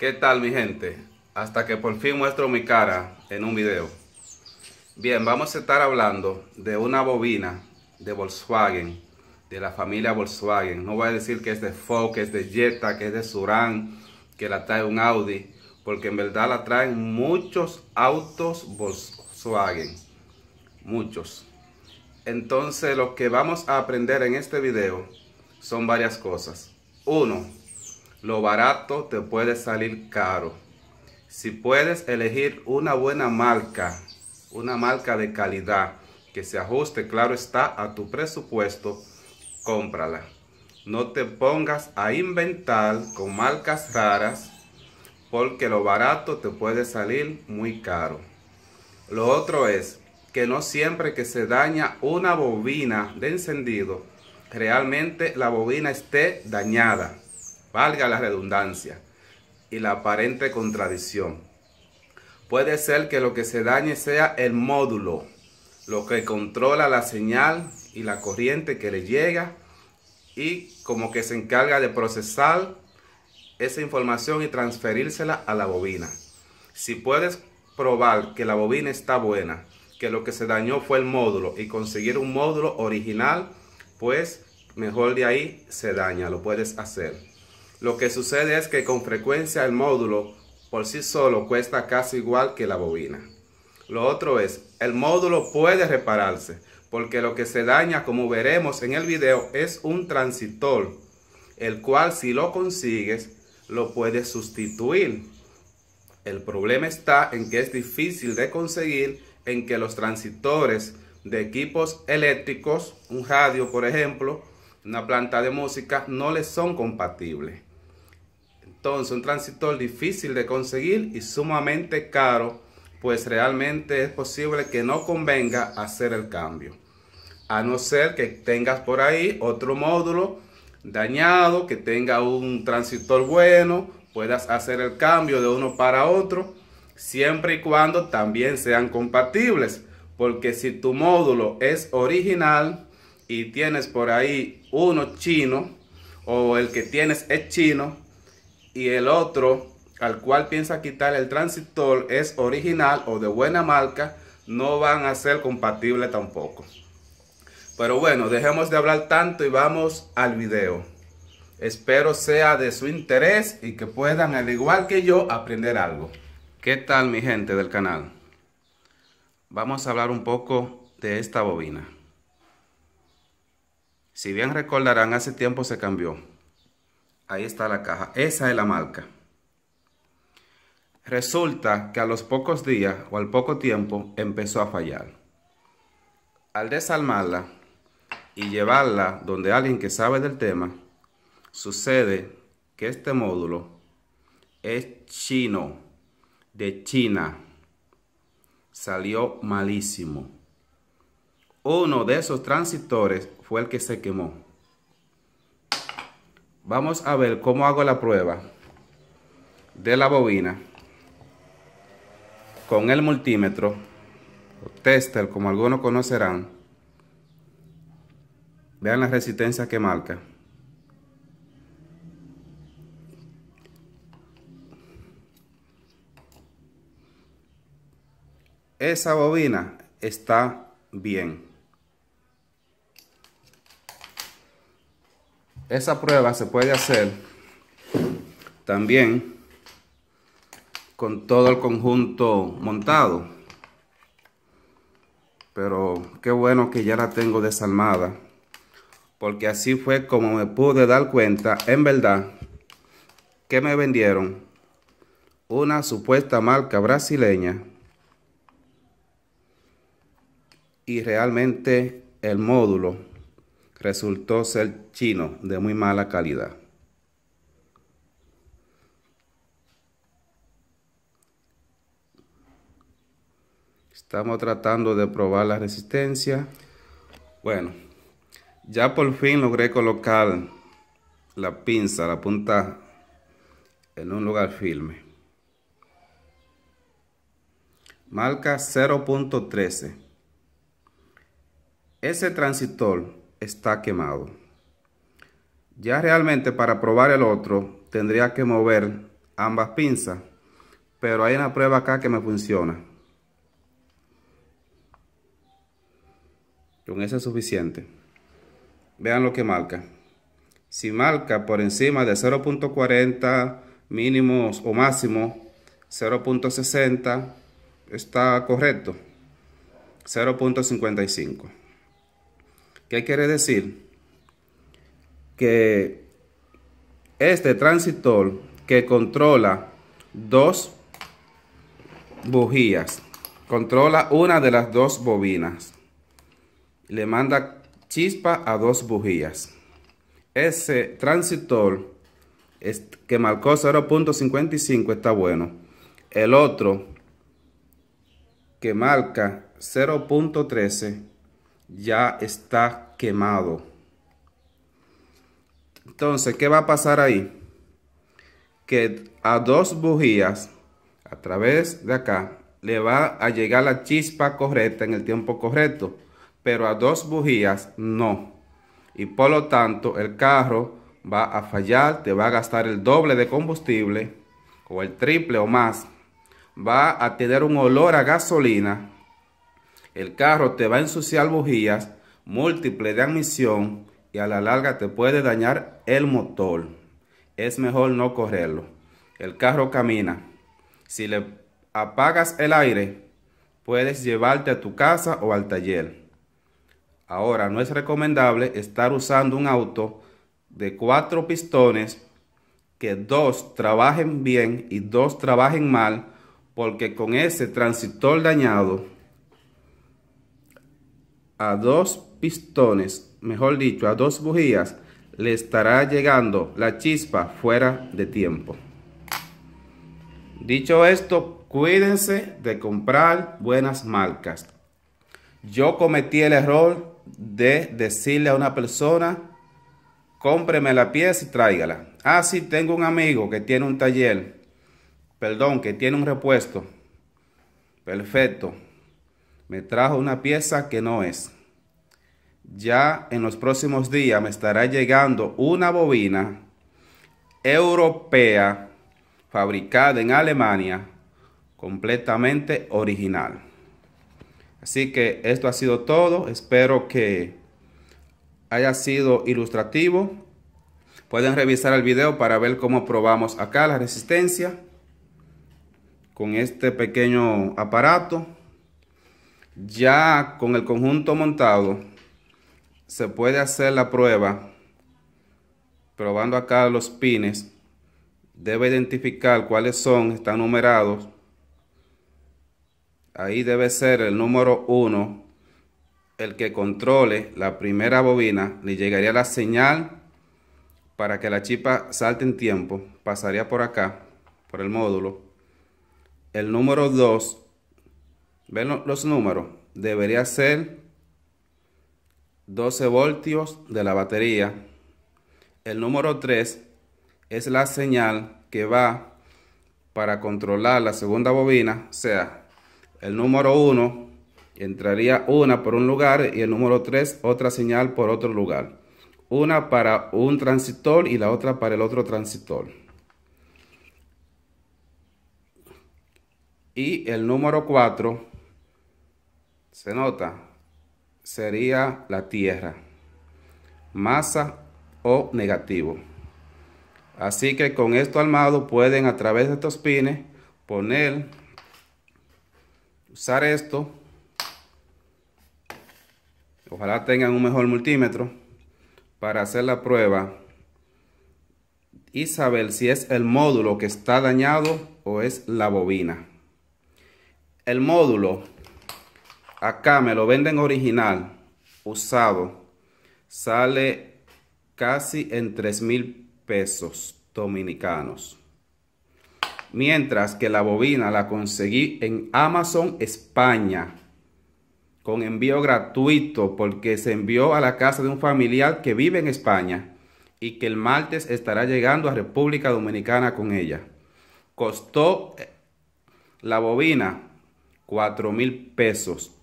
¿Qué tal mi gente? Hasta que por fin muestro mi cara en un video. Bien, vamos a estar hablando de una bobina de Volkswagen, de la familia Volkswagen. No voy a decir que es de Ford, que es de Jetta, que es de Suran, que la trae un Audi, porque en verdad la traen muchos autos Volkswagen. Muchos. Entonces lo que vamos a aprender en este video son varias cosas. Uno, lo barato te puede salir caro. Si puedes elegir una buena marca, una marca de calidad que se ajuste, claro está, a tu presupuesto, cómprala. No te pongas a inventar con marcas raras porque lo barato te puede salir muy caro. Lo otro es que no siempre que se daña una bobina de encendido, realmente la bobina esté dañada valga la redundancia, y la aparente contradicción. Puede ser que lo que se dañe sea el módulo, lo que controla la señal y la corriente que le llega y como que se encarga de procesar esa información y transferírsela a la bobina. Si puedes probar que la bobina está buena, que lo que se dañó fue el módulo y conseguir un módulo original, pues mejor de ahí se daña, lo puedes hacer. Lo que sucede es que con frecuencia el módulo por sí solo cuesta casi igual que la bobina. Lo otro es, el módulo puede repararse, porque lo que se daña, como veremos en el video, es un transistor, el cual si lo consigues, lo puedes sustituir. El problema está en que es difícil de conseguir, en que los transitores de equipos eléctricos, un radio por ejemplo, una planta de música, no les son compatibles. Entonces, un transistor difícil de conseguir y sumamente caro, pues realmente es posible que no convenga hacer el cambio. A no ser que tengas por ahí otro módulo dañado, que tenga un transistor bueno, puedas hacer el cambio de uno para otro, siempre y cuando también sean compatibles. Porque si tu módulo es original y tienes por ahí uno chino o el que tienes es chino, y el otro al cual piensa quitar el transistor es original o de buena marca, no van a ser compatibles tampoco. Pero bueno, dejemos de hablar tanto y vamos al video. Espero sea de su interés y que puedan, al igual que yo, aprender algo. ¿Qué tal mi gente del canal? Vamos a hablar un poco de esta bobina. Si bien recordarán, hace tiempo se cambió. Ahí está la caja. Esa es la marca. Resulta que a los pocos días o al poco tiempo empezó a fallar. Al desarmarla y llevarla donde alguien que sabe del tema, sucede que este módulo es chino, de China. Salió malísimo. Uno de esos transistores fue el que se quemó. Vamos a ver cómo hago la prueba de la bobina con el multímetro tester como algunos conocerán vean la resistencia que marca esa bobina está bien Esa prueba se puede hacer también con todo el conjunto montado. Pero qué bueno que ya la tengo desarmada. Porque así fue como me pude dar cuenta, en verdad, que me vendieron una supuesta marca brasileña. Y realmente el módulo resultó ser chino de muy mala calidad. Estamos tratando de probar la resistencia. Bueno, ya por fin logré colocar la pinza, la punta en un lugar firme. Marca 0.13. Ese transistor está quemado. Ya realmente para probar el otro tendría que mover ambas pinzas, pero hay una prueba acá que me funciona. Con esa es suficiente. Vean lo que marca. Si marca por encima de 0.40 mínimos o máximo, 0.60 está correcto. 0.55. ¿Qué quiere decir? Que este transistor que controla dos bujías, controla una de las dos bobinas, le manda chispa a dos bujías. Ese transistor que marcó 0.55 está bueno. El otro que marca 0.13 ya está quemado. Entonces, ¿qué va a pasar ahí? Que a dos bujías, a través de acá, le va a llegar la chispa correcta en el tiempo correcto, pero a dos bujías no. Y por lo tanto, el carro va a fallar, te va a gastar el doble de combustible o el triple o más. Va a tener un olor a gasolina el carro te va a ensuciar bujías, múltiple de admisión y a la larga te puede dañar el motor. Es mejor no correrlo. El carro camina. Si le apagas el aire, puedes llevarte a tu casa o al taller. Ahora, no es recomendable estar usando un auto de cuatro pistones que dos trabajen bien y dos trabajen mal, porque con ese transistor dañado a dos pistones, mejor dicho, a dos bujías, le estará llegando la chispa fuera de tiempo. Dicho esto, cuídense de comprar buenas marcas. Yo cometí el error de decirle a una persona, cómpreme la pieza y tráigala. Ah, sí, tengo un amigo que tiene un taller, perdón, que tiene un repuesto. Perfecto me trajo una pieza que no es. Ya en los próximos días me estará llegando una bobina europea fabricada en Alemania completamente original. Así que esto ha sido todo. Espero que haya sido ilustrativo. Pueden revisar el video para ver cómo probamos acá la resistencia con este pequeño aparato. Ya con el conjunto montado se puede hacer la prueba probando acá los pines. Debe identificar cuáles son, están numerados. Ahí debe ser el número 1 el que controle la primera bobina. Le llegaría la señal para que la chipa salte en tiempo. Pasaría por acá, por el módulo. El número 2 ven los números, debería ser 12 voltios de la batería. El número 3 es la señal que va para controlar la segunda bobina, o sea, el número 1 entraría una por un lugar y el número 3 otra señal por otro lugar. Una para un transistor y la otra para el otro transistor. Y el número 4 se nota, sería la Tierra, masa o negativo. Así que con esto armado pueden a través de estos pines poner, usar esto. Ojalá tengan un mejor multímetro para hacer la prueba y saber si es el módulo que está dañado o es la bobina. El módulo Acá me lo venden original, usado. Sale casi en 3 mil pesos dominicanos. Mientras que la bobina la conseguí en Amazon España con envío gratuito porque se envió a la casa de un familiar que vive en España y que el martes estará llegando a República Dominicana con ella. Costó eh, la bobina 4 mil pesos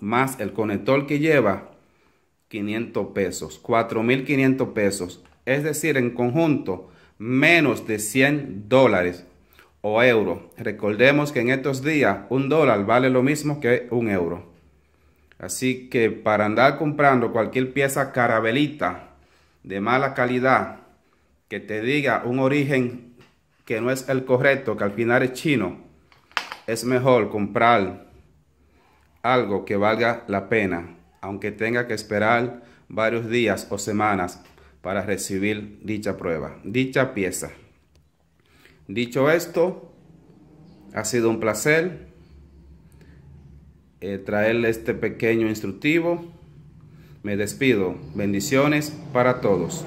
más el conector que lleva 500 pesos, 4.500 pesos. Es decir, en conjunto, menos de 100 dólares o euros. Recordemos que en estos días un dólar vale lo mismo que un euro. Así que para andar comprando cualquier pieza carabelita de mala calidad que te diga un origen que no es el correcto, que al final es chino, es mejor comprar algo que valga la pena, aunque tenga que esperar varios días o semanas para recibir dicha prueba, dicha pieza. Dicho esto, ha sido un placer eh, traerle este pequeño instructivo. Me despido. Bendiciones para todos.